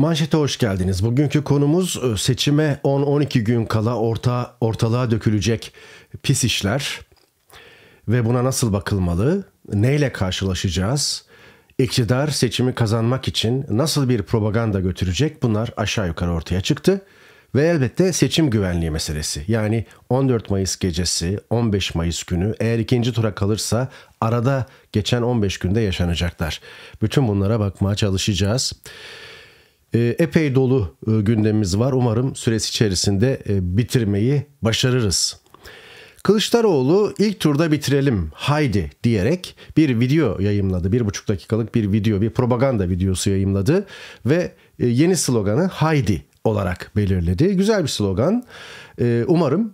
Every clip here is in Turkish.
Manşete hoş geldiniz. Bugünkü konumuz e, seçime 10-12 gün kala orta, ortalığa dökülecek pis işler ve buna nasıl bakılmalı, neyle karşılaşacağız, iktidar seçimi kazanmak için nasıl bir propaganda götürecek bunlar aşağı yukarı ortaya çıktı. Ve elbette seçim güvenliği meselesi. Yani 14 Mayıs gecesi, 15 Mayıs günü eğer ikinci tura kalırsa arada geçen 15 günde yaşanacaklar. Bütün bunlara bakmaya çalışacağız. Ee, epey dolu e, gündemimiz var. Umarım süresi içerisinde e, bitirmeyi başarırız. Kılıçdaroğlu ilk turda bitirelim haydi diyerek bir video yayımladı. Bir buçuk dakikalık bir video, bir propaganda videosu yayımladı ve e, yeni sloganı haydi olarak belirledi. Güzel bir slogan. Umarım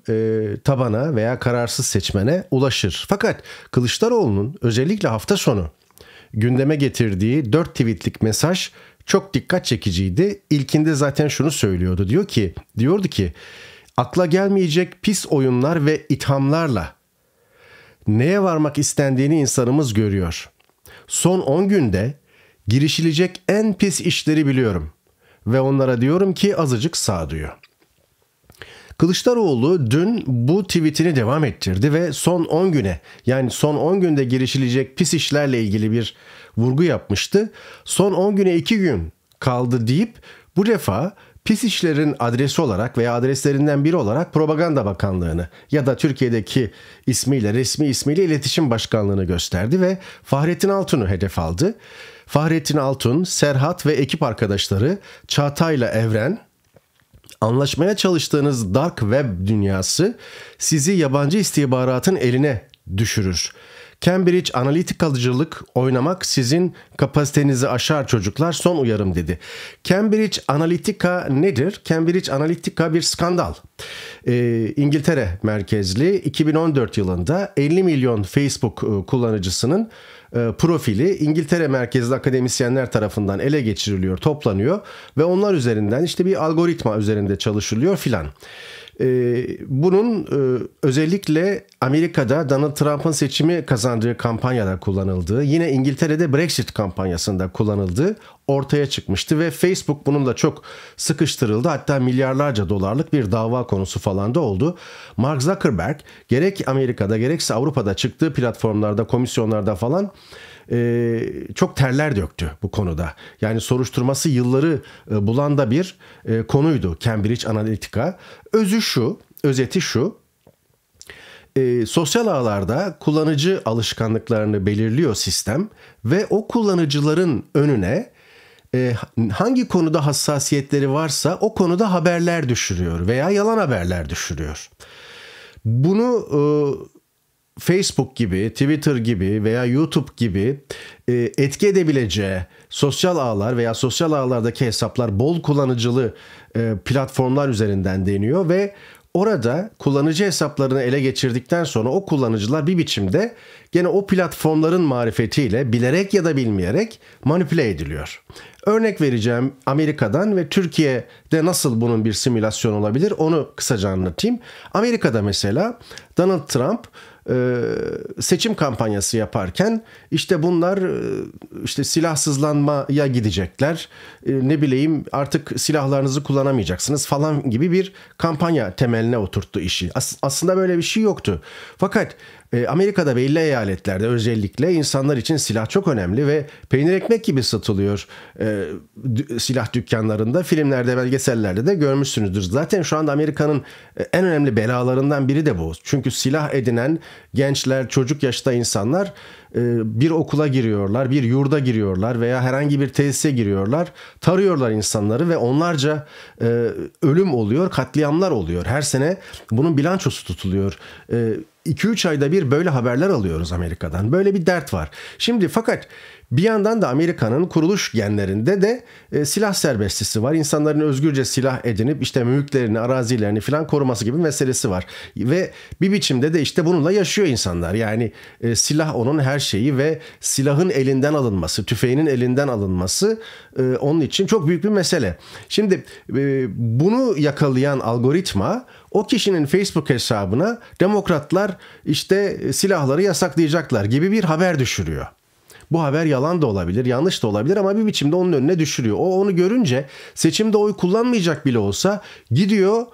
tabana veya kararsız seçmene ulaşır. Fakat Kılıçdaroğlu'nun özellikle hafta sonu gündeme getirdiği 4 tweetlik mesaj çok dikkat çekiciydi. İlkinde zaten şunu söylüyordu. Diyor ki, diyordu ki akla gelmeyecek pis oyunlar ve ithamlarla neye varmak istendiğini insanımız görüyor. Son 10 günde girişilecek en pis işleri biliyorum ve onlara diyorum ki azıcık sağduyu. Kılıçdaroğlu dün bu tweetini devam ettirdi ve son 10 güne yani son 10 günde girişilecek pis işlerle ilgili bir vurgu yapmıştı. Son 10 güne 2 gün kaldı deyip bu defa pis işlerin adresi olarak veya adreslerinden biri olarak Propaganda Bakanlığı'nı ya da Türkiye'deki ismiyle resmi ismiyle İletişim Başkanlığı'nı gösterdi ve Fahrettin Altun'u hedef aldı. Fahrettin Altun, Serhat ve ekip arkadaşları Çağatay'la Evren, anlaşmaya çalıştığınız dark web dünyası sizi yabancı istihbaratın eline düşürür. Cambridge Analyticalcılık oynamak sizin kapasitenizi aşar çocuklar son uyarım dedi. Cambridge Analytica nedir? Cambridge Analytica bir skandal. Ee, İngiltere merkezli 2014 yılında 50 milyon Facebook e, kullanıcısının e, profili İngiltere merkezli akademisyenler tarafından ele geçiriliyor, toplanıyor ve onlar üzerinden işte bir algoritma üzerinde çalışılıyor filan. Ee, bunun e, özellikle Amerika'da Donald Trump'ın seçimi kazandığı kampanyada kullanıldığı, yine İngiltere'de Brexit kampanyasında kullanıldığı ortaya çıkmıştı ve Facebook bununla çok sıkıştırıldı. Hatta milyarlarca dolarlık bir dava konusu falan da oldu. Mark Zuckerberg gerek Amerika'da gerekse Avrupa'da çıktığı platformlarda, komisyonlarda falan e, çok terler döktü bu konuda. Yani soruşturması yılları e, bulan da bir e, konuydu Cambridge Analytica. Özü şu, özeti şu. E, sosyal ağlarda kullanıcı alışkanlıklarını belirliyor sistem ve o kullanıcıların önüne e, hangi konuda hassasiyetleri varsa o konuda haberler düşürüyor veya yalan haberler düşürüyor. Bunu e, Facebook gibi, Twitter gibi veya YouTube gibi e, etki edebileceği sosyal ağlar veya sosyal ağlardaki hesaplar bol kullanıcılı e, platformlar üzerinden deniyor ve orada kullanıcı hesaplarını ele geçirdikten sonra o kullanıcılar bir biçimde gene o platformların marifetiyle bilerek ya da bilmeyerek manipüle ediliyor. Örnek vereceğim Amerika'dan ve Türkiye'de nasıl bunun bir simülasyon olabilir onu kısaca anlatayım. Amerika'da mesela Donald Trump e, seçim kampanyası yaparken işte bunlar e, işte silahsızlanmaya gidecekler. E, ne bileyim artık silahlarınızı kullanamayacaksınız falan gibi bir kampanya temeline oturttu işi. As- aslında böyle bir şey yoktu. Fakat ee, Amerika'da belli eyaletlerde özellikle insanlar için silah çok önemli ve peynir ekmek gibi satılıyor e, silah dükkanlarında. Filmlerde, belgesellerde de görmüşsünüzdür. Zaten şu anda Amerika'nın e, en önemli belalarından biri de bu. Çünkü silah edinen gençler, çocuk yaşta insanlar e, bir okula giriyorlar, bir yurda giriyorlar veya herhangi bir tesise giriyorlar. Tarıyorlar insanları ve onlarca e, ölüm oluyor, katliamlar oluyor. Her sene bunun bilançosu tutuluyor. 2-3 e, ayda bir böyle haberler alıyoruz Amerika'dan. Böyle bir dert var. Şimdi fakat bir yandan da Amerika'nın kuruluş genlerinde de e, silah serbestisi var. İnsanların özgürce silah edinip işte mülklerini, arazilerini filan koruması gibi meselesi var. Ve bir biçimde de işte bununla yaşıyor insanlar. Yani e, silah onun her şeyi ve silahın elinden alınması, tüfeğinin elinden alınması e, onun için çok büyük bir mesele. Şimdi e, bunu yakalayan algoritma o kişinin Facebook hesabına demokratlar işte e, silahları yasaklayacaklar gibi bir haber düşürüyor. Bu haber yalan da olabilir, yanlış da olabilir ama bir biçimde onun önüne düşürüyor. O onu görünce seçimde oy kullanmayacak bile olsa gidiyor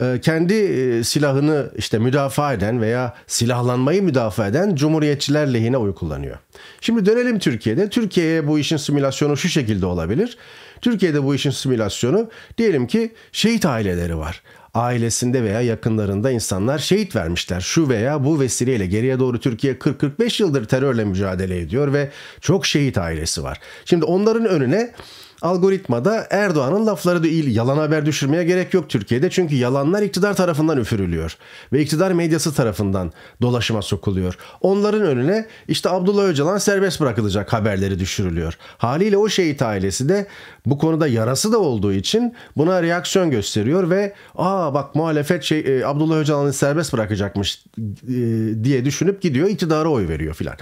e, kendi e, silahını işte müdafaa eden veya silahlanmayı müdafaa eden cumhuriyetçiler lehine oy kullanıyor. Şimdi dönelim Türkiye'de. Türkiye'ye bu işin simülasyonu şu şekilde olabilir. Türkiye'de bu işin simülasyonu diyelim ki şehit aileleri var ailesinde veya yakınlarında insanlar şehit vermişler. Şu veya bu vesileyle geriye doğru Türkiye 40-45 yıldır terörle mücadele ediyor ve çok şehit ailesi var. Şimdi onların önüne Algoritmada Erdoğan'ın lafları değil yalan haber düşürmeye gerek yok Türkiye'de çünkü yalanlar iktidar tarafından üfürülüyor ve iktidar medyası tarafından dolaşıma sokuluyor. Onların önüne işte Abdullah Öcalan serbest bırakılacak haberleri düşürülüyor. Haliyle o şehit ailesi de bu konuda yarası da olduğu için buna reaksiyon gösteriyor ve aa bak muhalefet şey, e, Abdullah Öcalan'ı serbest bırakacakmış e, diye düşünüp gidiyor iktidara oy veriyor filan.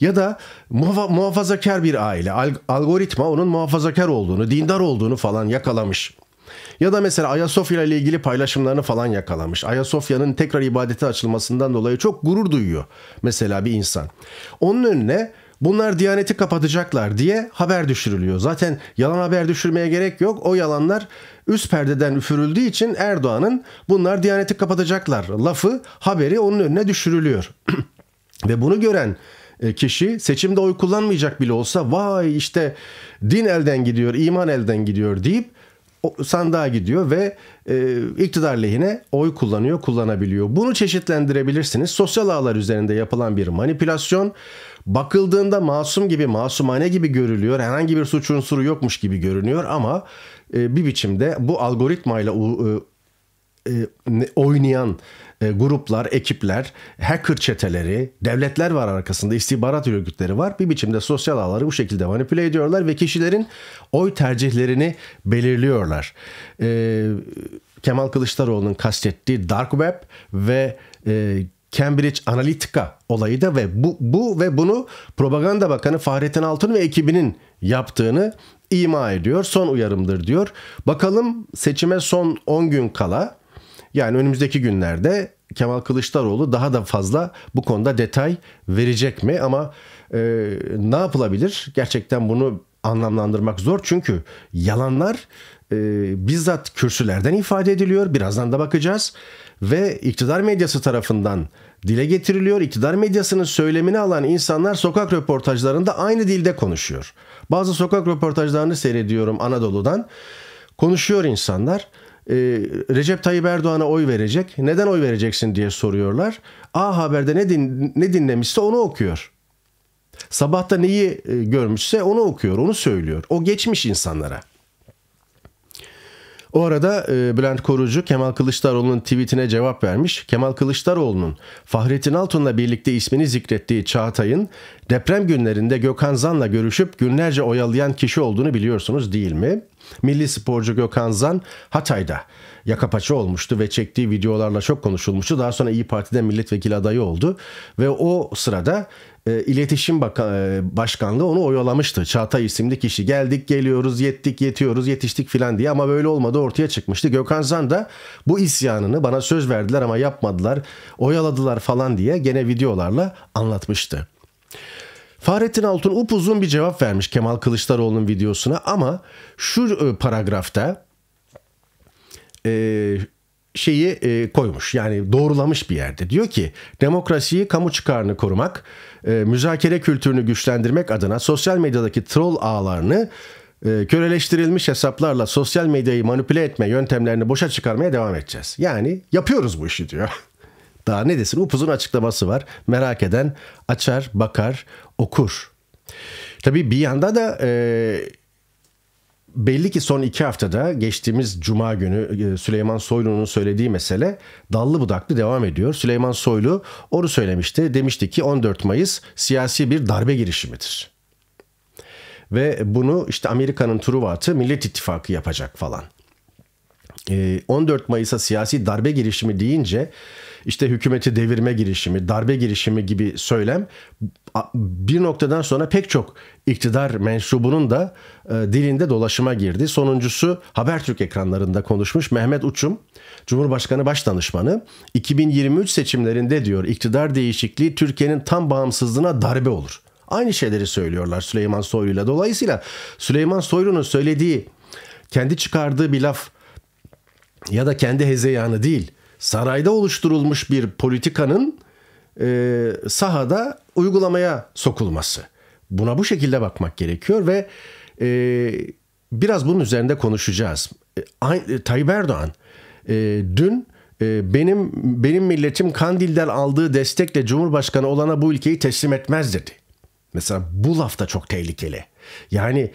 Ya da muhafazakar bir aile algoritma onun muhafazakar olduğunu, dindar olduğunu falan yakalamış. Ya da mesela Ayasofya ile ilgili paylaşımlarını falan yakalamış. Ayasofya'nın tekrar ibadete açılmasından dolayı çok gurur duyuyor mesela bir insan. Onun önüne bunlar Diyaneti kapatacaklar diye haber düşürülüyor. Zaten yalan haber düşürmeye gerek yok. O yalanlar üst perdeden üfürüldüğü için Erdoğan'ın bunlar Diyaneti kapatacaklar lafı haberi onun önüne düşürülüyor. Ve bunu gören e, kişi seçimde oy kullanmayacak bile olsa vay işte din elden gidiyor, iman elden gidiyor deyip sandığa gidiyor ve e, iktidar lehine oy kullanıyor, kullanabiliyor. Bunu çeşitlendirebilirsiniz. Sosyal ağlar üzerinde yapılan bir manipülasyon bakıldığında masum gibi, masumane gibi görülüyor. Herhangi bir suç unsuru yokmuş gibi görünüyor ama e, bir biçimde bu algoritmayla e, e, oynayan e, gruplar, ekipler, hacker çeteleri, devletler var arkasında, istihbarat örgütleri var. Bir biçimde sosyal ağları bu şekilde manipüle ediyorlar ve kişilerin oy tercihlerini belirliyorlar. Ee, Kemal Kılıçdaroğlu'nun kastettiği Dark Web ve e, Cambridge Analytica olayı da ve bu, bu ve bunu Propaganda Bakanı Fahrettin Altun ve ekibinin yaptığını ima ediyor. Son uyarımdır diyor. Bakalım seçime son 10 gün kala yani önümüzdeki günlerde Kemal Kılıçdaroğlu daha da fazla bu konuda detay verecek mi? Ama e, ne yapılabilir? Gerçekten bunu anlamlandırmak zor çünkü yalanlar e, bizzat kürsülerden ifade ediliyor. Birazdan da bakacağız ve iktidar medyası tarafından dile getiriliyor. İktidar medyasının söylemini alan insanlar sokak röportajlarında aynı dilde konuşuyor. Bazı sokak röportajlarını seyrediyorum Anadolu'dan. Konuşuyor insanlar e, Recep Tayyip Erdoğan'a oy verecek. Neden oy vereceksin diye soruyorlar. A Haber'de ne, din, ne dinlemişse onu okuyor. Sabahta neyi e, görmüşse onu okuyor, onu söylüyor. O geçmiş insanlara. O arada e, Bülent Korucu Kemal Kılıçdaroğlu'nun tweetine cevap vermiş. Kemal Kılıçdaroğlu'nun Fahrettin Altun'la birlikte ismini zikrettiği Çağatay'ın deprem günlerinde Gökhan Zan'la görüşüp günlerce oyalayan kişi olduğunu biliyorsunuz değil mi? Milli sporcu Gökhan Zan Hatay'da yakapaça olmuştu ve çektiği videolarla çok konuşulmuştu. Daha sonra İyi Parti'de milletvekili adayı oldu ve o sırada e, İletişim Bakan, e, Başkanlığı onu oyalamıştı. Çağatay isimli kişi geldik geliyoruz yettik yetiyoruz yetiştik filan diye ama böyle olmadı ortaya çıkmıştı. Gökhan Zan da bu isyanını bana söz verdiler ama yapmadılar oyaladılar falan diye gene videolarla anlatmıştı. Fahrettin Altun upuzun bir cevap vermiş Kemal Kılıçdaroğlu'nun videosuna ama şu e, paragrafta e, şeyi e, koymuş yani doğrulamış bir yerde. Diyor ki demokrasiyi kamu çıkarını korumak, e, müzakere kültürünü güçlendirmek adına sosyal medyadaki troll ağlarını e, köreleştirilmiş hesaplarla sosyal medyayı manipüle etme yöntemlerini boşa çıkarmaya devam edeceğiz. Yani yapıyoruz bu işi diyor. Daha ne desin? Upuzun açıklaması var. Merak eden açar, bakar, okur. Tabii bir yanda da e, belli ki son iki haftada geçtiğimiz cuma günü e, Süleyman Soylu'nun söylediği mesele dallı budaklı devam ediyor. Süleyman Soylu onu söylemişti. Demişti ki 14 Mayıs siyasi bir darbe girişimidir. Ve bunu işte Amerika'nın Truvat'ı Millet İttifakı yapacak falan. 14 ee, Mayıs'a siyasi darbe girişimi deyince işte hükümeti devirme girişimi, darbe girişimi gibi söylem bir noktadan sonra pek çok iktidar mensubunun da e, dilinde dolaşıma girdi. Sonuncusu Habertürk ekranlarında konuşmuş Mehmet Uçum, Cumhurbaşkanı Başdanışmanı 2023 seçimlerinde diyor iktidar değişikliği Türkiye'nin tam bağımsızlığına darbe olur. Aynı şeyleri söylüyorlar Süleyman Soylu'yla. Dolayısıyla Süleyman Soylu'nun söylediği kendi çıkardığı bir laf ya da kendi hezeyanı değil sarayda oluşturulmuş bir politikanın e, sahada uygulamaya sokulması. Buna bu şekilde bakmak gerekiyor ve e, biraz bunun üzerinde konuşacağız. E, e Tayyip Erdoğan e, dün e, benim benim milletim Kandil'den aldığı destekle Cumhurbaşkanı olana bu ülkeyi teslim etmez dedi. Mesela bu lafta çok tehlikeli. Yani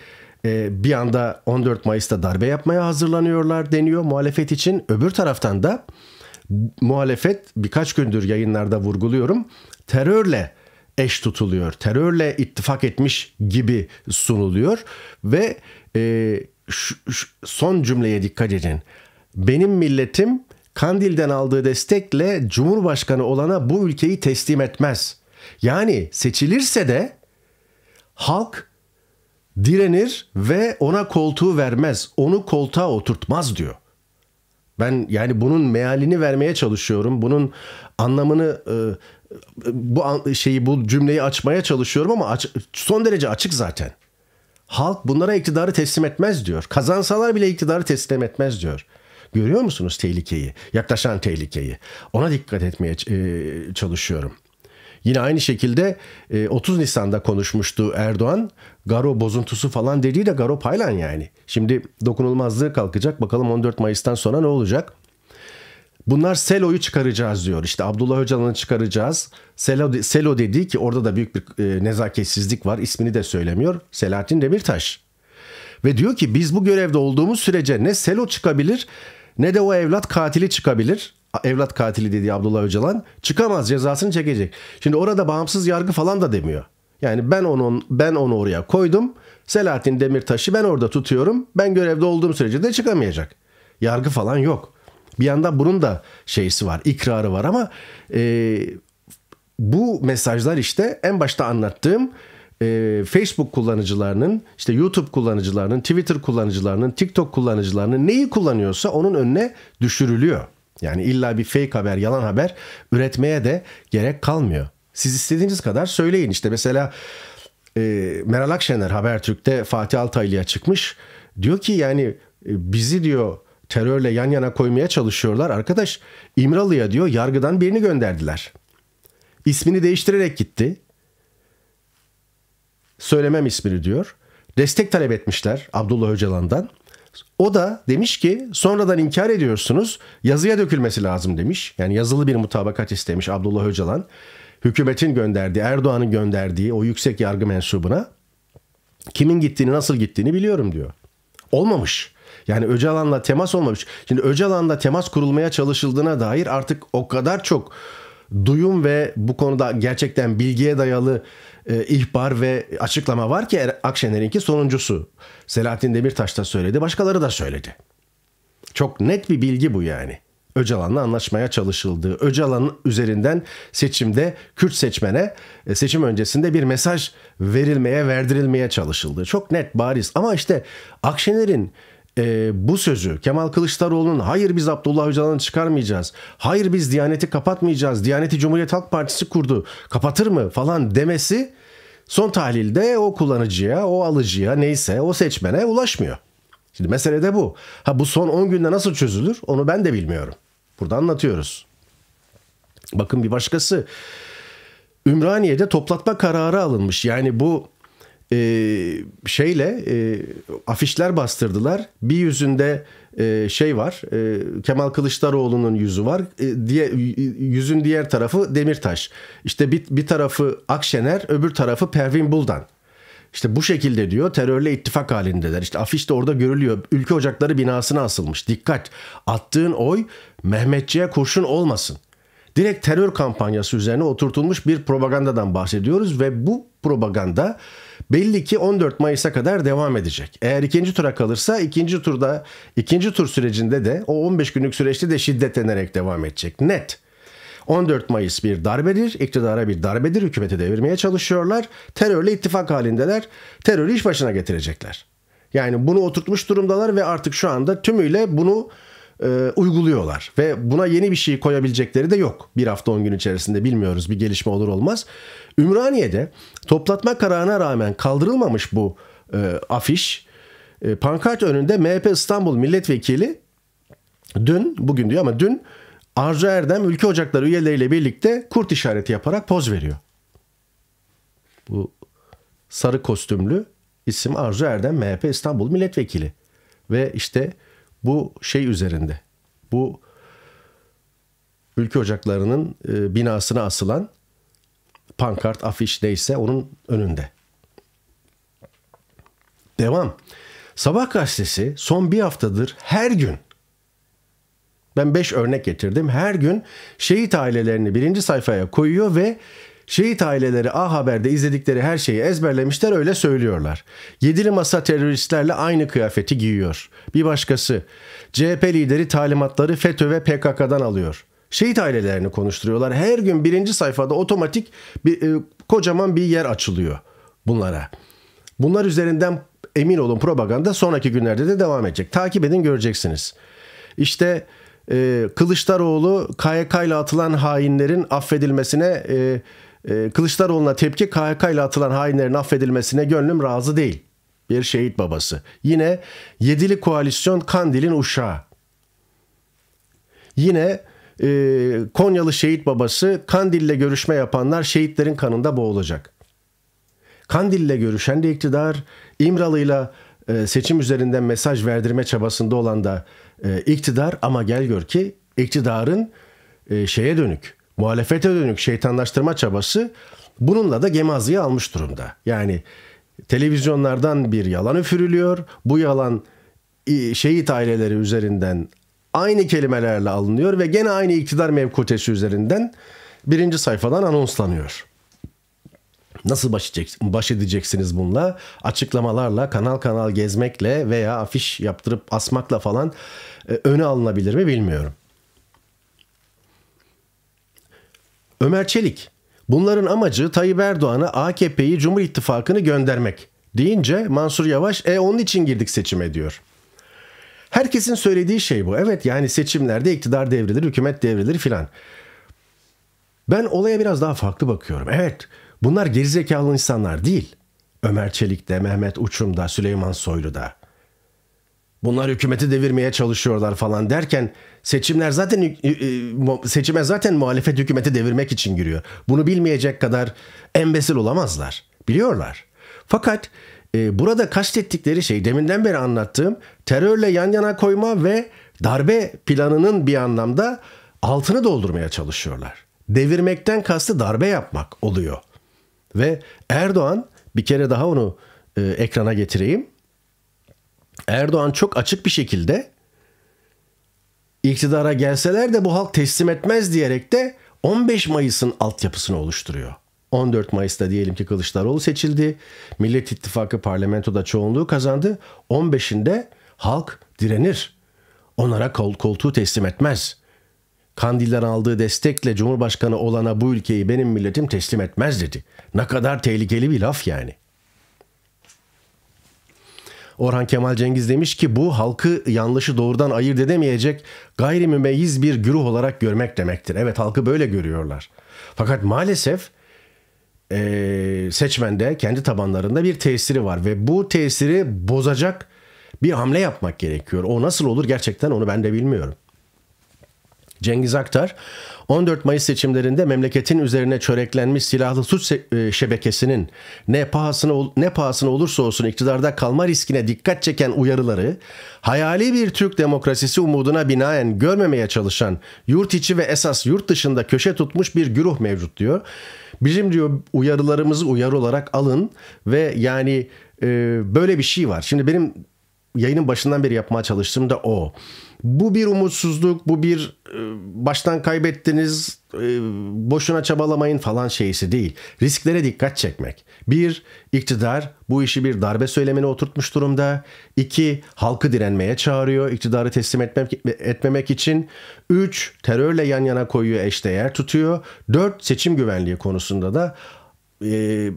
ee, bir anda 14 Mayıs'ta darbe yapmaya hazırlanıyorlar deniyor muhalefet için. Öbür taraftan da muhalefet birkaç gündür yayınlarda vurguluyorum terörle eş tutuluyor. Terörle ittifak etmiş gibi sunuluyor ve e, şu, şu, son cümleye dikkat edin. Benim milletim Kandil'den aldığı destekle Cumhurbaşkanı olana bu ülkeyi teslim etmez. Yani seçilirse de halk direnir ve ona koltuğu vermez, onu koltuğa oturtmaz diyor. Ben yani bunun mealini vermeye çalışıyorum. Bunun anlamını e, bu şeyi bu cümleyi açmaya çalışıyorum ama aç, son derece açık zaten. Halk bunlara iktidarı teslim etmez diyor. Kazansalar bile iktidarı teslim etmez diyor. Görüyor musunuz tehlikeyi? Yaklaşan tehlikeyi. Ona dikkat etmeye e, çalışıyorum. Yine aynı şekilde 30 e, Nisan'da konuşmuştu Erdoğan. Garo bozuntusu falan dediği de Garo Paylan yani. Şimdi dokunulmazlığı kalkacak. Bakalım 14 Mayıs'tan sonra ne olacak? Bunlar Selo'yu çıkaracağız diyor. İşte Abdullah Öcalan'ı çıkaracağız. Selo, Selo dediği ki orada da büyük bir e, nezaketsizlik var. İsmini de söylemiyor. Selahattin Demirtaş. Ve diyor ki biz bu görevde olduğumuz sürece ne Selo çıkabilir ne de o evlat katili çıkabilir evlat katili dediği Abdullah Öcalan çıkamaz cezasını çekecek. Şimdi orada bağımsız yargı falan da demiyor. Yani ben onu ben onu oraya koydum. Selahattin Demirtaş'ı ben orada tutuyorum. Ben görevde olduğum sürece de çıkamayacak. Yargı falan yok. Bir yanda bunun da şeysi var, ikrarı var ama e, bu mesajlar işte en başta anlattığım e, Facebook kullanıcılarının, işte YouTube kullanıcılarının, Twitter kullanıcılarının, TikTok kullanıcılarının neyi kullanıyorsa onun önüne düşürülüyor. Yani illa bir fake haber, yalan haber üretmeye de gerek kalmıyor. Siz istediğiniz kadar söyleyin. İşte mesela e, Meral Akşener Habertürk'te Fatih Altaylı'ya çıkmış. Diyor ki yani e, bizi diyor terörle yan yana koymaya çalışıyorlar. Arkadaş İmralı'ya diyor yargıdan birini gönderdiler. İsmini değiştirerek gitti. Söylemem ismini diyor. Destek talep etmişler Abdullah Öcalan'dan. O da demiş ki sonradan inkar ediyorsunuz yazıya dökülmesi lazım demiş. Yani yazılı bir mutabakat istemiş Abdullah Öcalan. Hükümetin gönderdiği, Erdoğan'ın gönderdiği o yüksek yargı mensubuna kimin gittiğini nasıl gittiğini biliyorum diyor. Olmamış. Yani Öcalan'la temas olmamış. Şimdi Öcalan'la temas kurulmaya çalışıldığına dair artık o kadar çok duyum ve bu konuda gerçekten bilgiye dayalı e, ihbar ve açıklama var ki Akşener'in ki sonuncusu. Selahattin Demirtaş da söyledi, başkaları da söyledi. Çok net bir bilgi bu yani. Öcalan'la anlaşmaya çalışıldığı, Öcalan üzerinden seçimde Kürt seçmene e, seçim öncesinde bir mesaj verilmeye, verdirilmeye çalışıldığı çok net, bariz. Ama işte Akşener'in e, bu sözü Kemal Kılıçdaroğlu'nun hayır biz Abdullah Öcalan'ı çıkarmayacağız, hayır biz Diyanet'i kapatmayacağız, Diyanet'i Cumhuriyet Halk Partisi kurdu, kapatır mı falan demesi son tahlilde o kullanıcıya, o alıcıya neyse o seçmene ulaşmıyor. Şimdi mesele de bu. Ha bu son 10 günde nasıl çözülür onu ben de bilmiyorum. Burada anlatıyoruz. Bakın bir başkası. Ümraniye'de toplatma kararı alınmış. Yani bu e, şeyle e, afişler bastırdılar. Bir yüzünde e, şey var e, Kemal Kılıçdaroğlu'nun yüzü var. E, diye, yüzün diğer tarafı Demirtaş. İşte bir, bir tarafı Akşener öbür tarafı Pervin Buldan. İşte bu şekilde diyor terörle ittifak halindeler. İşte afiş de orada görülüyor. Ülke Ocakları binasına asılmış. Dikkat attığın oy Mehmetçiğe kurşun olmasın. Direkt terör kampanyası üzerine oturtulmuş bir propagandadan bahsediyoruz ve bu propaganda belli ki 14 Mayıs'a kadar devam edecek. Eğer ikinci tura kalırsa ikinci turda ikinci tur sürecinde de o 15 günlük süreçte de şiddetlenerek devam edecek. Net. 14 Mayıs bir darbedir, iktidara bir darbedir, hükümeti devirmeye çalışıyorlar. Terörle ittifak halindeler, terörü iş başına getirecekler. Yani bunu oturtmuş durumdalar ve artık şu anda tümüyle bunu e, uyguluyorlar ve buna yeni bir şey koyabilecekleri de yok. Bir hafta on gün içerisinde bilmiyoruz bir gelişme olur olmaz. Ümraniye'de toplatma kararına rağmen kaldırılmamış bu e, afiş e, pankart önünde MHP İstanbul Milletvekili dün bugün diyor ama dün Arzu Erdem ülke ocakları üyeleriyle birlikte kurt işareti yaparak poz veriyor. Bu sarı kostümlü isim Arzu Erdem MHP İstanbul Milletvekili ve işte bu şey üzerinde. Bu ülke ocaklarının e, binasına asılan pankart, afiş neyse onun önünde. Devam. Sabah gazetesi son bir haftadır her gün ben beş örnek getirdim. Her gün şehit ailelerini birinci sayfaya koyuyor ve Şehit aileleri A Haber'de izledikleri her şeyi ezberlemişler öyle söylüyorlar. Yedili masa teröristlerle aynı kıyafeti giyiyor. Bir başkası CHP lideri talimatları FETÖ ve PKK'dan alıyor. Şehit ailelerini konuşturuyorlar. Her gün birinci sayfada otomatik bir, e, kocaman bir yer açılıyor bunlara. Bunlar üzerinden emin olun propaganda sonraki günlerde de devam edecek. Takip edin göreceksiniz. İşte e, Kılıçdaroğlu KYK ile atılan hainlerin affedilmesine e, e, Kılıçdaroğlu'na tepki KHK ile atılan hainlerin affedilmesine gönlüm razı değil. Bir şehit babası. Yine Yedili Koalisyon Kandil'in uşağı. Yine e, Konyalı şehit babası Kandil'le görüşme yapanlar şehitlerin kanında boğulacak. Kandil'le görüşen de iktidar, İmralı'yla e, seçim üzerinden mesaj verdirme çabasında olan da e, iktidar ama gel gör ki iktidarın e, şeye dönük, muhalefete dönük şeytanlaştırma çabası bununla da gemazıyı almış durumda. Yani televizyonlardan bir yalan üfürülüyor. Bu yalan şehit aileleri üzerinden aynı kelimelerle alınıyor ve gene aynı iktidar mevkutesi üzerinden birinci sayfadan anonslanıyor. Nasıl baş, baş edeceksiniz bununla? Açıklamalarla, kanal kanal gezmekle veya afiş yaptırıp asmakla falan e, öne alınabilir mi bilmiyorum. Ömer Çelik, bunların amacı Tayyip Erdoğan'a AKP'yi Cumhur İttifakı'nı göndermek deyince Mansur Yavaş e onun için girdik seçime diyor. Herkesin söylediği şey bu. Evet yani seçimlerde iktidar devrilir, hükümet devrilir filan. Ben olaya biraz daha farklı bakıyorum. Evet bunlar gerizekalı insanlar değil. Ömer Çelik de, Mehmet Uçum da, Süleyman Soylu da bunlar hükümeti devirmeye çalışıyorlar falan derken seçimler zaten e, seçime zaten muhalefet hükümeti devirmek için giriyor. Bunu bilmeyecek kadar embesil olamazlar. Biliyorlar. Fakat e, burada kastettikleri şey deminden beri anlattığım terörle yan yana koyma ve darbe planının bir anlamda altını doldurmaya çalışıyorlar. Devirmekten kastı darbe yapmak oluyor. Ve Erdoğan bir kere daha onu e, ekrana getireyim Erdoğan çok açık bir şekilde iktidara gelseler de bu halk teslim etmez diyerek de 15 Mayıs'ın altyapısını oluşturuyor. 14 Mayıs'ta diyelim ki Kılıçdaroğlu seçildi. Millet İttifakı parlamentoda çoğunluğu kazandı. 15'inde halk direnir. Onlara kol koltuğu teslim etmez. Kandiller aldığı destekle Cumhurbaşkanı olana bu ülkeyi benim milletim teslim etmez dedi. Ne kadar tehlikeli bir laf yani.'' Orhan Kemal Cengiz demiş ki bu halkı yanlışı doğrudan ayırt edemeyecek gayrimümeyyiz bir güruh olarak görmek demektir. Evet halkı böyle görüyorlar. Fakat maalesef e, seçmende kendi tabanlarında bir tesiri var ve bu tesiri bozacak bir hamle yapmak gerekiyor. O nasıl olur gerçekten onu ben de bilmiyorum. Cengiz Aktar 14 Mayıs seçimlerinde memleketin üzerine çöreklenmiş silahlı suç e, şebekesinin ne pahasına ne pahasına olursa olsun iktidarda kalma riskine dikkat çeken uyarıları hayali bir Türk demokrasisi umuduna binaen görmemeye çalışan yurt içi ve esas yurt dışında köşe tutmuş bir güruh mevcut diyor. Bizim diyor uyarılarımızı uyarı olarak alın ve yani e, böyle bir şey var. Şimdi benim yayının başından beri yapmaya çalıştığım da o. Bu bir umutsuzluk, bu bir e, baştan kaybettiniz, e, boşuna çabalamayın falan şeysi değil. Risklere dikkat çekmek. Bir, iktidar bu işi bir darbe söylemine oturtmuş durumda. İki, halkı direnmeye çağırıyor iktidarı teslim etmek, etmemek için. Üç, terörle yan yana koyuyor, eşdeğer tutuyor. Dört, seçim güvenliği konusunda da... E,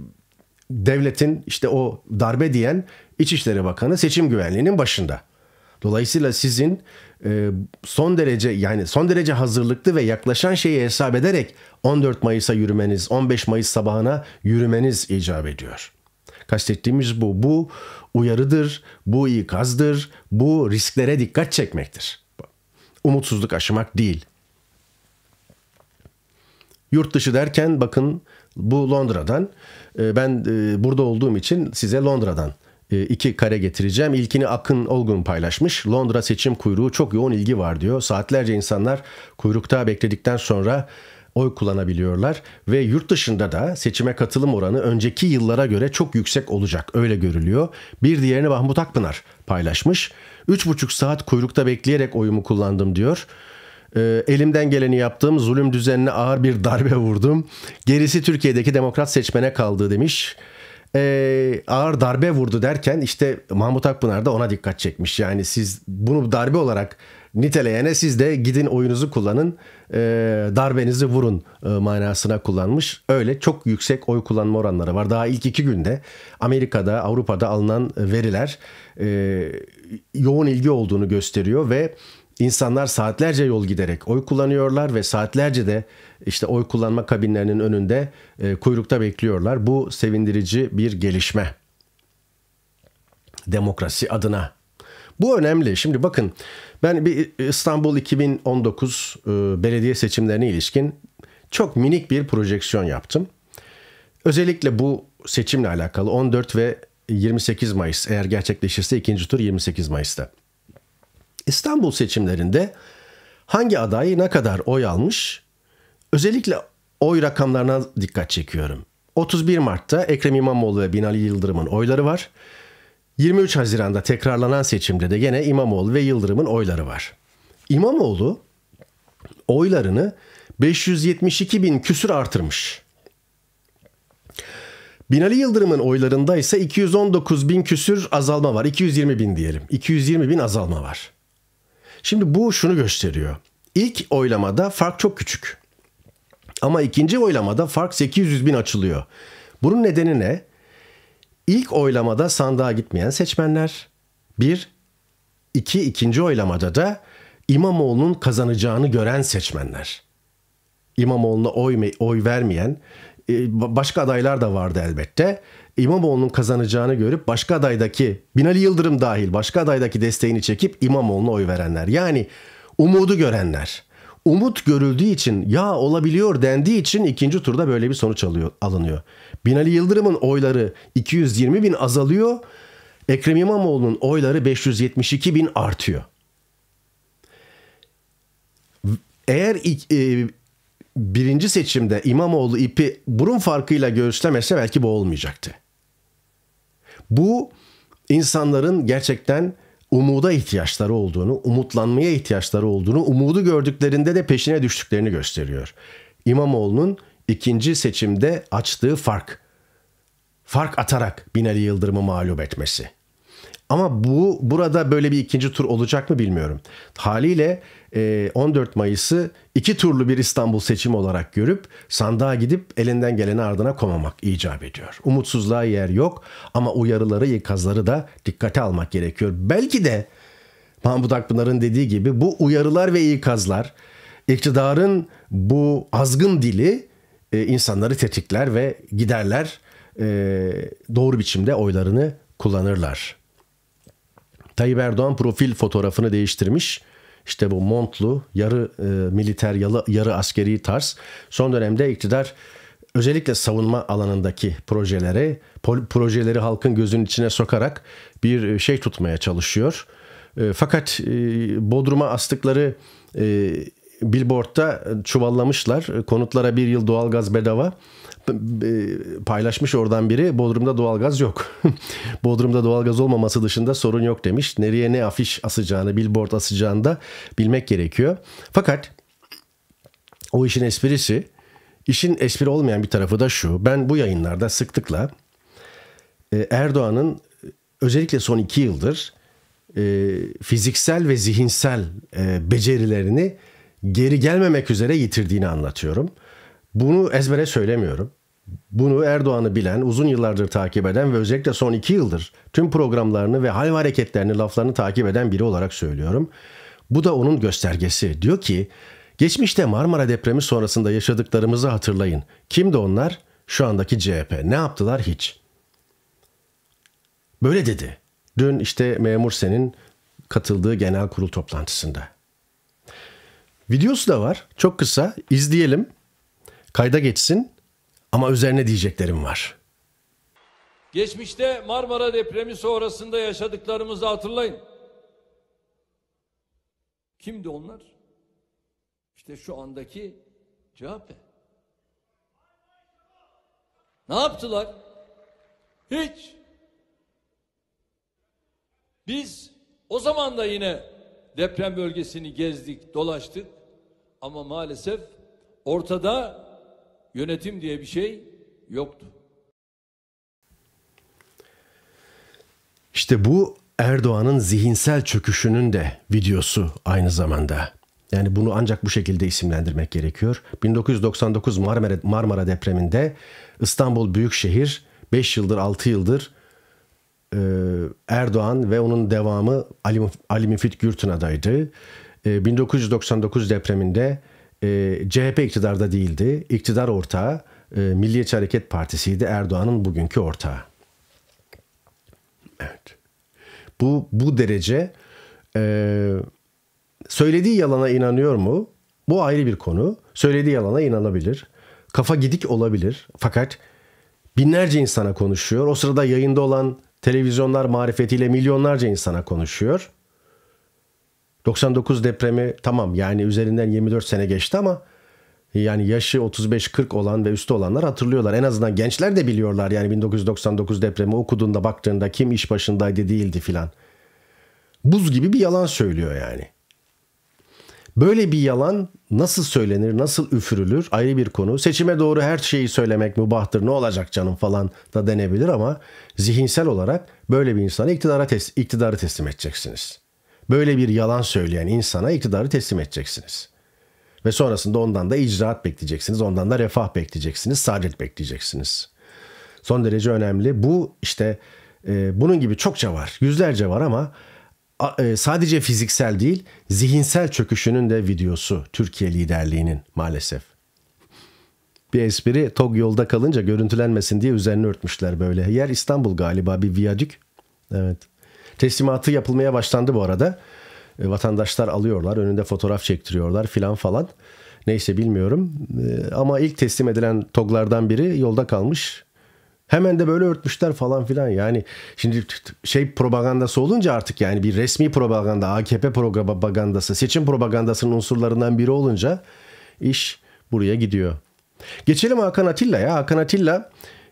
devletin işte o darbe diyen İçişleri Bakanı seçim güvenliğinin başında. Dolayısıyla sizin e, son derece yani son derece hazırlıklı ve yaklaşan şeyi hesap ederek 14 Mayıs'a yürümeniz, 15 Mayıs sabahına yürümeniz icap ediyor. Kastettiğimiz bu. Bu uyarıdır, bu ikazdır, bu risklere dikkat çekmektir. Umutsuzluk aşımak değil. Yurt dışı derken bakın bu Londra'dan. E, ben e, burada olduğum için size Londra'dan e, iki kare getireceğim. İlkini Akın Olgun paylaşmış. Londra seçim kuyruğu çok yoğun ilgi var diyor. Saatlerce insanlar kuyrukta bekledikten sonra oy kullanabiliyorlar ve yurt dışında da seçime katılım oranı önceki yıllara göre çok yüksek olacak öyle görülüyor. Bir diğerini Mahmut Akpınar paylaşmış. 3,5 saat kuyrukta bekleyerek oyumu kullandım diyor. E, elimden geleni yaptım. Zulüm düzenine ağır bir darbe vurdum. Gerisi Türkiye'deki demokrat seçmene kaldı demiş e, ağır darbe vurdu derken işte Mahmut Akpınar da ona dikkat çekmiş. Yani siz bunu darbe olarak niteleyene siz de gidin oyunuzu kullanın e, darbenizi vurun e, manasına kullanmış. Öyle çok yüksek oy kullanma oranları var. Daha ilk iki günde Amerika'da Avrupa'da alınan veriler e, yoğun ilgi olduğunu gösteriyor ve İnsanlar saatlerce yol giderek oy kullanıyorlar ve saatlerce de işte oy kullanma kabinlerinin önünde e, kuyrukta bekliyorlar. Bu sevindirici bir gelişme. Demokrasi adına. Bu önemli. Şimdi bakın ben bir İstanbul 2019 e, belediye seçimlerine ilişkin çok minik bir projeksiyon yaptım. Özellikle bu seçimle alakalı 14 ve 28 Mayıs eğer gerçekleşirse ikinci tur 28 Mayıs'ta. İstanbul seçimlerinde hangi adayı ne kadar oy almış? Özellikle oy rakamlarına dikkat çekiyorum. 31 Mart'ta Ekrem İmamoğlu ve Binali Yıldırım'ın oyları var. 23 Haziran'da tekrarlanan seçimde de gene İmamoğlu ve Yıldırım'ın oyları var. İmamoğlu oylarını 572 bin küsür artırmış. Binali Yıldırım'ın oylarında ise 219 bin küsür azalma var. 220 bin diyelim. 220 bin azalma var. Şimdi bu şunu gösteriyor. İlk oylamada fark çok küçük. Ama ikinci oylamada fark 800 bin açılıyor. Bunun nedeni ne? İlk oylamada sandığa gitmeyen seçmenler. Bir, iki ikinci oylamada da İmamoğlu'nun kazanacağını gören seçmenler. İmamoğlu'na oy, oy vermeyen e, başka adaylar da vardı elbette. İmamoğlu'nun kazanacağını görüp başka adaydaki Binali Yıldırım dahil başka adaydaki desteğini çekip İmamoğlu'na oy verenler. Yani umudu görenler. Umut görüldüğü için ya olabiliyor dendiği için ikinci turda böyle bir sonuç alıyor, alınıyor. Binali Yıldırım'ın oyları 220 bin azalıyor. Ekrem İmamoğlu'nun oyları 572 bin artıyor. Eğer e, birinci seçimde İmamoğlu ipi burun farkıyla göğüslemese belki bu olmayacaktı. Bu insanların gerçekten umuda ihtiyaçları olduğunu, umutlanmaya ihtiyaçları olduğunu, umudu gördüklerinde de peşine düştüklerini gösteriyor. İmamoğlu'nun ikinci seçimde açtığı fark. Fark atarak Binali Yıldırım'ı mağlup etmesi. Ama bu burada böyle bir ikinci tur olacak mı bilmiyorum. Haliyle 14 e, Mayıs'ı iki turlu bir İstanbul seçimi olarak görüp sandığa gidip elinden geleni ardına komamak icap ediyor. Umutsuzluğa yer yok ama uyarıları, ikazları da dikkate almak gerekiyor. Belki de Mahmut Akpınar'ın dediği gibi bu uyarılar ve ikazlar iktidarın bu azgın dili e, insanları tetikler ve giderler e, doğru biçimde oylarını kullanırlar Tayyip Erdoğan profil fotoğrafını değiştirmiş. İşte bu montlu, yarı e, militer, yalı, yarı askeri tarz. Son dönemde iktidar özellikle savunma alanındaki projelere, projeleri halkın gözünün içine sokarak bir e, şey tutmaya çalışıyor. E, fakat e, Bodrum'a astıkları e, billboardda e, çuvallamışlar. E, konutlara bir yıl doğalgaz bedava paylaşmış oradan biri Bodrum'da doğalgaz yok. Bodrum'da doğalgaz olmaması dışında sorun yok demiş. Nereye ne afiş asacağını, billboard asacağını da bilmek gerekiyor. Fakat o işin esprisi, işin espri olmayan bir tarafı da şu. Ben bu yayınlarda sıklıkla e, Erdoğan'ın e, özellikle son iki yıldır e, fiziksel ve zihinsel becerilerini geri gelmemek üzere yitirdiğini anlatıyorum. Bunu ezbere söylemiyorum. Bunu Erdoğan'ı bilen, uzun yıllardır takip eden ve özellikle son iki yıldır tüm programlarını ve hal hareketlerini, laflarını takip eden biri olarak söylüyorum. Bu da onun göstergesi. Diyor ki, geçmişte Marmara depremi sonrasında yaşadıklarımızı hatırlayın. Kimdi onlar? Şu andaki CHP. Ne yaptılar? Hiç. Böyle dedi. Dün işte Memur Sen'in katıldığı genel kurul toplantısında. Videosu da var. Çok kısa. İzleyelim. Kayda geçsin ama üzerine diyeceklerim var. Geçmişte Marmara depremi sonrasında yaşadıklarımızı hatırlayın. Kimdi onlar? İşte şu andaki CHP. Ne yaptılar? Hiç. Biz o zaman da yine deprem bölgesini gezdik, dolaştık. Ama maalesef ortada yönetim diye bir şey yoktu. İşte bu Erdoğan'ın zihinsel çöküşünün de videosu aynı zamanda. Yani bunu ancak bu şekilde isimlendirmek gerekiyor. 1999 Marmara, Marmara depreminde İstanbul Büyükşehir 5 yıldır 6 yıldır e, Erdoğan ve onun devamı Ali, Ali Müfit Gürtün adaydı. E, 1999 depreminde e, ee, CHP iktidarda değildi. İktidar ortağı e, Milliyetçi Hareket Partisi'ydi. Erdoğan'ın bugünkü ortağı. Evet. Bu, bu derece e, söylediği yalana inanıyor mu? Bu ayrı bir konu. Söylediği yalana inanabilir. Kafa gidik olabilir. Fakat binlerce insana konuşuyor. O sırada yayında olan televizyonlar marifetiyle milyonlarca insana konuşuyor. 99 depremi tamam yani üzerinden 24 sene geçti ama yani yaşı 35-40 olan ve üstü olanlar hatırlıyorlar. En azından gençler de biliyorlar yani 1999 depremi okuduğunda baktığında kim iş başındaydı değildi filan. Buz gibi bir yalan söylüyor yani. Böyle bir yalan nasıl söylenir, nasıl üfürülür ayrı bir konu. Seçime doğru her şeyi söylemek mübahtır ne olacak canım falan da denebilir ama zihinsel olarak böyle bir insana iktidara, tes iktidara teslim edeceksiniz böyle bir yalan söyleyen insana iktidarı teslim edeceksiniz. Ve sonrasında ondan da icraat bekleyeceksiniz, ondan da refah bekleyeceksiniz, saadet bekleyeceksiniz. Son derece önemli. Bu işte e, bunun gibi çokça var, yüzlerce var ama e, sadece fiziksel değil, zihinsel çöküşünün de videosu Türkiye liderliğinin maalesef. Bir espri TOG yolda kalınca görüntülenmesin diye üzerine örtmüşler böyle. Yer İstanbul galiba bir viyadük. Evet. Teslimatı yapılmaya başlandı bu arada. E, vatandaşlar alıyorlar, önünde fotoğraf çektiriyorlar filan falan. Neyse bilmiyorum. E, ama ilk teslim edilen toglardan biri yolda kalmış. Hemen de böyle örtmüşler falan filan. Yani şimdi şey propagandası olunca artık yani bir resmi propaganda, AKP propagandası, seçim propagandasının unsurlarından biri olunca iş buraya gidiyor. Geçelim Hakan Atilla'ya. Hakan Atilla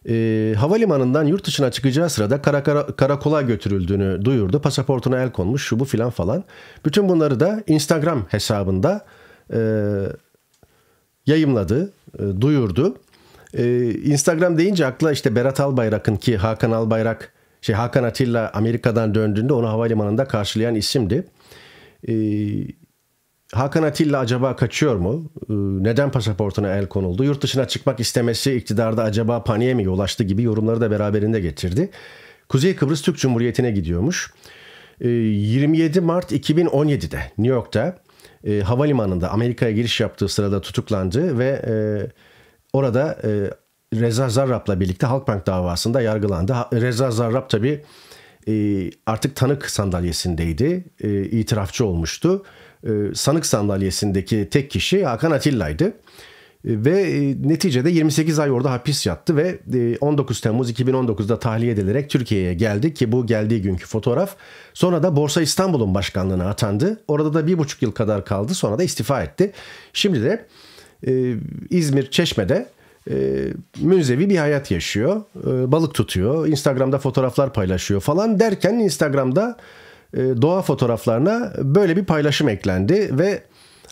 e, havalimanından yurt dışına çıkacağı sırada kara, kara, karakola götürüldüğünü duyurdu. Pasaportuna el konmuş şu bu filan falan. Bütün bunları da Instagram hesabında e, yayımladı, e, duyurdu. E, Instagram deyince akla işte Berat Albayrak'ın ki Hakan Albayrak, şey Hakan Atilla Amerika'dan döndüğünde onu havalimanında karşılayan isimdi. E, Hakan Atilla acaba kaçıyor mu? Ee, neden pasaportuna el konuldu? Yurt dışına çıkmak istemesi iktidarda acaba paniğe mi yol açtı gibi yorumları da beraberinde getirdi. Kuzey Kıbrıs Türk Cumhuriyeti'ne gidiyormuş. 27 ee, Mart 2017'de New York'ta e, havalimanında Amerika'ya giriş yaptığı sırada tutuklandı ve e, orada e, Reza Zarrab'la birlikte Halkbank davasında yargılandı. Reza Zarrab tabii artık tanık sandalyesindeydi, itirafçı olmuştu e, sanık sandalyesindeki tek kişi Hakan Atilla'ydı. E, ve e, neticede 28 ay orada hapis yattı ve 19 Temmuz 2019'da tahliye edilerek Türkiye'ye geldi ki bu geldiği günkü fotoğraf. Sonra da Borsa İstanbul'un başkanlığına atandı. Orada da bir buçuk yıl kadar kaldı sonra da istifa etti. Şimdi de İzmir Çeşme'de e, münzevi bir hayat yaşıyor. balık tutuyor. Instagram'da fotoğraflar paylaşıyor falan derken Instagram'da e, doğa fotoğraflarına böyle bir paylaşım eklendi ve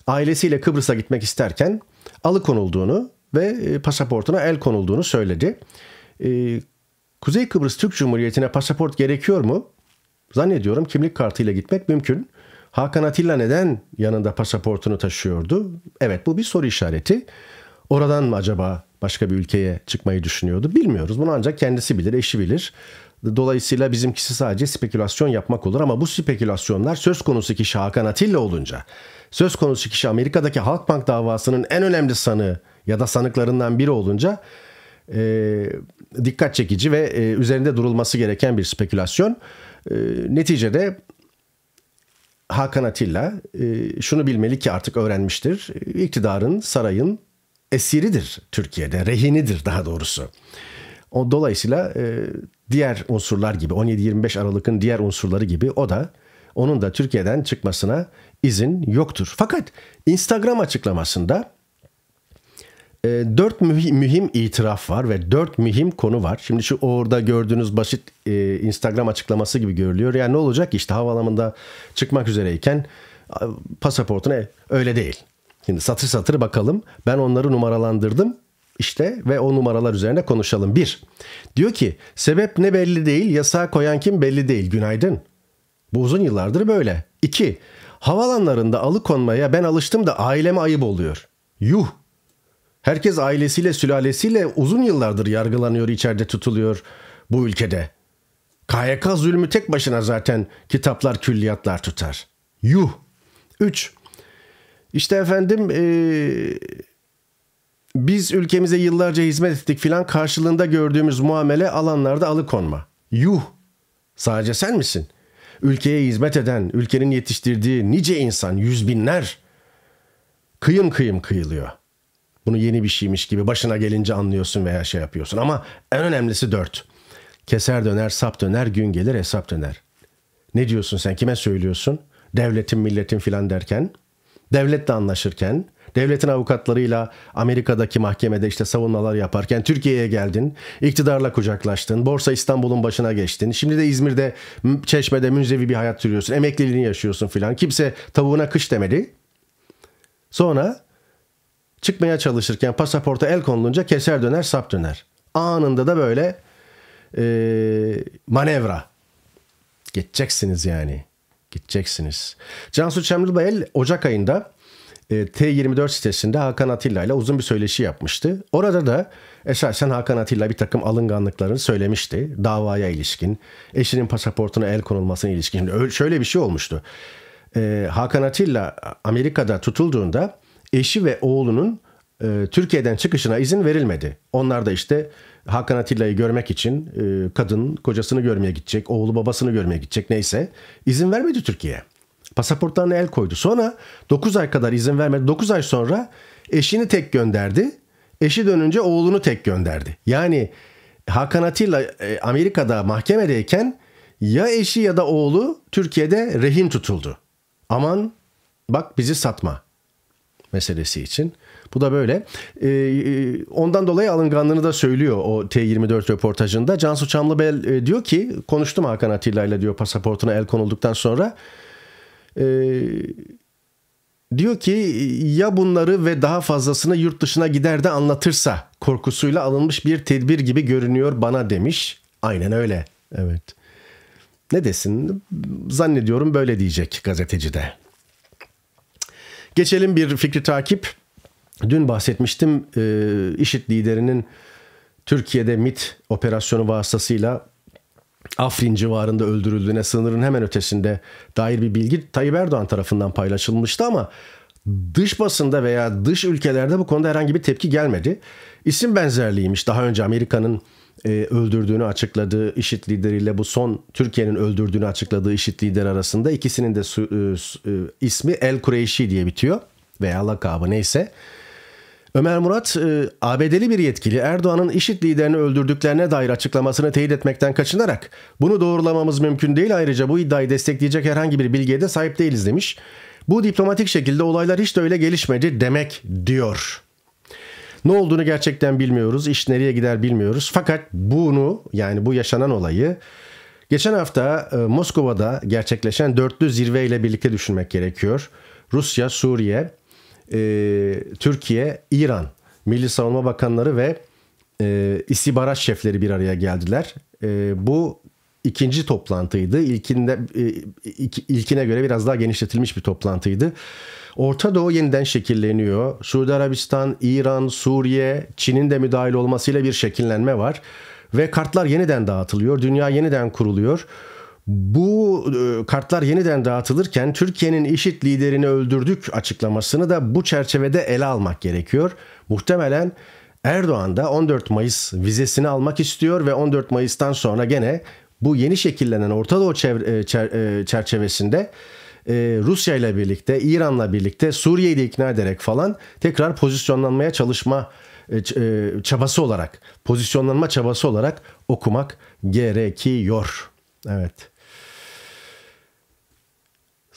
ailesiyle Kıbrıs'a gitmek isterken alıkonulduğunu ve e, pasaportuna el konulduğunu söyledi. E, Kuzey Kıbrıs Türk Cumhuriyeti'ne pasaport gerekiyor mu? Zannediyorum kimlik kartıyla gitmek mümkün. Hakan Atilla neden yanında pasaportunu taşıyordu? Evet bu bir soru işareti. Oradan mı acaba başka bir ülkeye çıkmayı düşünüyordu. Bilmiyoruz. Bunu ancak kendisi bilir, eşi bilir. Dolayısıyla bizimkisi sadece spekülasyon yapmak olur ama bu spekülasyonlar söz konusu kişi Hakan Atilla olunca, söz konusu kişi Amerika'daki Halkbank davasının en önemli sanığı ya da sanıklarından biri olunca e, dikkat çekici ve e, üzerinde durulması gereken bir spekülasyon. E, neticede Hakan Atilla e, şunu bilmeli ki artık öğrenmiştir. İktidarın, sarayın esiridir Türkiye'de, rehinidir daha doğrusu. O dolayısıyla e, diğer unsurlar gibi 17-25 Aralık'ın diğer unsurları gibi o da onun da Türkiye'den çıkmasına izin yoktur. Fakat Instagram açıklamasında e, 4 mühim, mühim itiraf var ve 4 mühim konu var. Şimdi şu orada gördüğünüz basit e, Instagram açıklaması gibi görülüyor. Yani ne olacak işte havalamında çıkmak üzereyken pasaportuna öyle değil. Şimdi satır satır bakalım. Ben onları numaralandırdım. İşte ve o numaralar üzerine konuşalım. Bir, diyor ki sebep ne belli değil, yasağı koyan kim belli değil. Günaydın. Bu uzun yıllardır böyle. İki, havalanlarında alıkonmaya ben alıştım da aileme ayıp oluyor. Yuh. Herkes ailesiyle sülalesiyle uzun yıllardır yargılanıyor, içeride tutuluyor bu ülkede. KYK zulmü tek başına zaten kitaplar külliyatlar tutar. Yuh. Üç işte efendim ee, biz ülkemize yıllarca hizmet ettik filan karşılığında gördüğümüz muamele alanlarda alıkonma. Yuh! Sadece sen misin? Ülkeye hizmet eden, ülkenin yetiştirdiği nice insan, yüz binler kıyım kıyım kıyılıyor. Bunu yeni bir şeymiş gibi başına gelince anlıyorsun veya şey yapıyorsun. Ama en önemlisi dört. Keser döner, sap döner, gün gelir hesap döner. Ne diyorsun sen? Kime söylüyorsun? Devletin, milletin filan derken devletle anlaşırken, devletin avukatlarıyla Amerika'daki mahkemede işte savunmalar yaparken Türkiye'ye geldin, iktidarla kucaklaştın, Borsa İstanbul'un başına geçtin. Şimdi de İzmir'de, Çeşme'de müzevi bir hayat sürüyorsun, emekliliğini yaşıyorsun filan. Kimse tavuğuna kış demedi. Sonra çıkmaya çalışırken pasaporta el konulunca keser döner sap döner. Anında da böyle e, manevra. Geçeceksiniz yani gideceksiniz. Cansu Çamlıbayel Ocak ayında e, T24 sitesinde Hakan Atilla ile uzun bir söyleşi yapmıştı. Orada da esasen Hakan Atilla bir takım alınganlıklarını söylemişti. Davaya ilişkin, eşinin pasaportuna el konulmasına ilişkin. Şimdi şöyle bir şey olmuştu. E, Hakan Atilla Amerika'da tutulduğunda eşi ve oğlunun e, Türkiye'den çıkışına izin verilmedi. Onlar da işte Hakan Atilla'yı görmek için e, kadın kocasını görmeye gidecek, oğlu babasını görmeye gidecek neyse izin vermedi Türkiye. Pasaportlarına el koydu. Sonra 9 ay kadar izin vermedi. 9 ay sonra eşini tek gönderdi. Eşi dönünce oğlunu tek gönderdi. Yani Hakan Atilla e, Amerika'da mahkemedeyken ya eşi ya da oğlu Türkiye'de rehin tutuldu. Aman bak bizi satma meselesi için. Bu da böyle. Ee, e, ondan dolayı alınganlığını da söylüyor o T24 röportajında. Cansu Çamlıbel e, diyor ki konuştum Hakan Atilla ile diyor pasaportuna el konulduktan sonra. Eee Diyor ki ya bunları ve daha fazlasını yurt dışına gider de anlatırsa korkusuyla alınmış bir tedbir gibi görünüyor bana demiş. Aynen öyle. Evet. Ne desin? Zannediyorum böyle diyecek gazeteci de. Geçelim bir fikri takip. Dün bahsetmiştim e, IŞİD liderinin Türkiye'de MIT operasyonu vasıtasıyla Afrin civarında öldürüldüğüne sınırın hemen ötesinde dair bir bilgi Tayyip Erdoğan tarafından paylaşılmıştı ama dış basında veya dış ülkelerde bu konuda herhangi bir tepki gelmedi. İsim benzerliğiymiş. Daha önce Amerika'nın e, öldürdüğünü açıkladığı IŞİD lideriyle bu son Türkiye'nin öldürdüğünü açıkladığı IŞİD lideri arasında ikisinin de e, e, ismi El Kureyşi diye bitiyor veya lakabı neyse. Neyse. Ömer Murat, e, ABD'li bir yetkili Erdoğan'ın IŞİD liderini öldürdüklerine dair açıklamasını teyit etmekten kaçınarak bunu doğrulamamız mümkün değil ayrıca bu iddiayı destekleyecek herhangi bir bilgiye de sahip değiliz demiş. Bu diplomatik şekilde olaylar hiç de öyle gelişmedi demek diyor. Ne olduğunu gerçekten bilmiyoruz, iş nereye gider bilmiyoruz. Fakat bunu yani bu yaşanan olayı geçen hafta e, Moskova'da gerçekleşen dörtlü zirve ile birlikte düşünmek gerekiyor. Rusya, Suriye, e, Türkiye, İran Milli Savunma Bakanları ve e, istihbarat şefleri bir araya geldiler. E, bu ikinci toplantıydı. İlkinde e, ilkine göre biraz daha genişletilmiş bir toplantıydı. Orta Doğu yeniden şekilleniyor. Suudi Arabistan, İran, Suriye, Çin'in de müdahil olmasıyla bir şekillenme var ve kartlar yeniden dağıtılıyor. Dünya yeniden kuruluyor. Bu e, kartlar yeniden dağıtılırken Türkiye'nin IŞİD liderini öldürdük açıklamasını da bu çerçevede ele almak gerekiyor. Muhtemelen Erdoğan da 14 Mayıs vizesini almak istiyor ve 14 Mayıs'tan sonra gene bu yeni şekillenen Orta Doğu e, e, çerçevesinde Rusya ile birlikte, İran'la birlikte Suriye'yi de ikna ederek falan tekrar pozisyonlanmaya çalışma çabası olarak, pozisyonlanma çabası olarak okumak gerekiyor. Evet.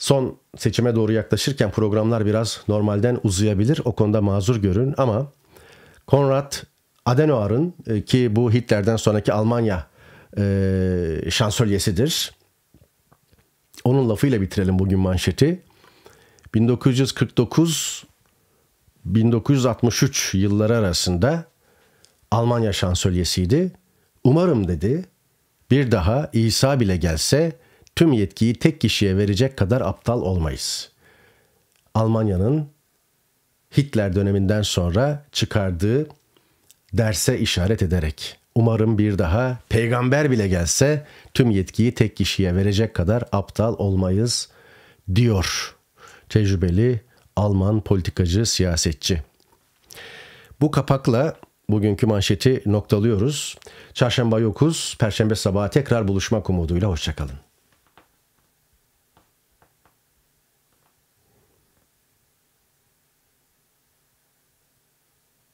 Son seçime doğru yaklaşırken programlar biraz normalden uzayabilir. O konuda mazur görün ama Konrad Adenauer'ın e, ki bu Hitler'den sonraki Almanya e, şansölyesidir. Onun lafıyla bitirelim bugün manşeti. 1949 1963 yılları arasında Almanya şansölyesiydi. Umarım dedi bir daha İsa bile gelse tüm yetkiyi tek kişiye verecek kadar aptal olmayız. Almanya'nın Hitler döneminden sonra çıkardığı derse işaret ederek umarım bir daha peygamber bile gelse tüm yetkiyi tek kişiye verecek kadar aptal olmayız diyor tecrübeli Alman politikacı siyasetçi. Bu kapakla bugünkü manşeti noktalıyoruz. Çarşamba yokuz, perşembe sabahı tekrar buluşmak umuduyla hoşçakalın.